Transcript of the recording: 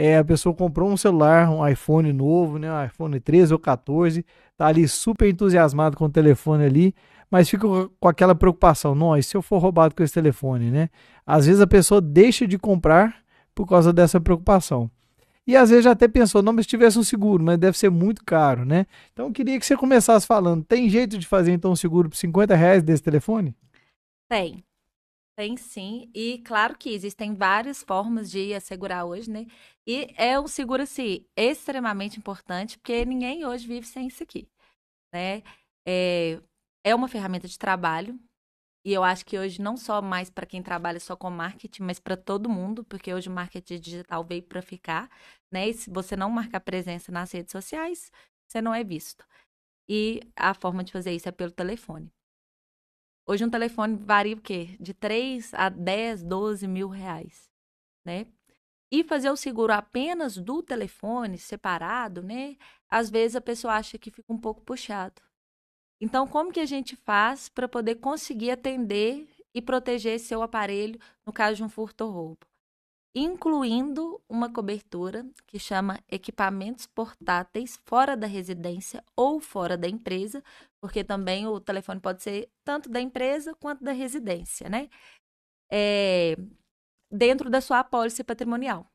É, a pessoa comprou um celular, um iPhone novo, né, um iPhone 13 ou 14, tá ali super entusiasmado com o telefone ali, mas fica com aquela preocupação, não, se eu for roubado com esse telefone, né? Às vezes a pessoa deixa de comprar por causa dessa preocupação. E às vezes já até pensou, não, mas tivesse um seguro, mas deve ser muito caro, né? Então eu queria que você começasse falando, tem jeito de fazer então um seguro por 50 reais desse telefone? Tem. Tem sim, e claro que existem várias formas de assegurar hoje, né? E é um seguro, assim, extremamente importante, porque ninguém hoje vive sem isso aqui, né? É, é uma ferramenta de trabalho, e eu acho que hoje não só mais para quem trabalha só com marketing, mas para todo mundo, porque hoje o marketing digital veio para ficar, né? E se você não marcar presença nas redes sociais, você não é visto. E a forma de fazer isso é pelo telefone. Hoje um telefone varia o quê? De 3 a 10, 12 mil reais, né? E fazer o seguro apenas do telefone, separado, né? Às vezes a pessoa acha que fica um pouco puxado. Então, como que a gente faz para poder conseguir atender e proteger seu aparelho no caso de um furto ou roubo? incluindo uma cobertura que chama equipamentos portáteis fora da residência ou fora da empresa, porque também o telefone pode ser tanto da empresa quanto da residência, né? É, dentro da sua apólice patrimonial.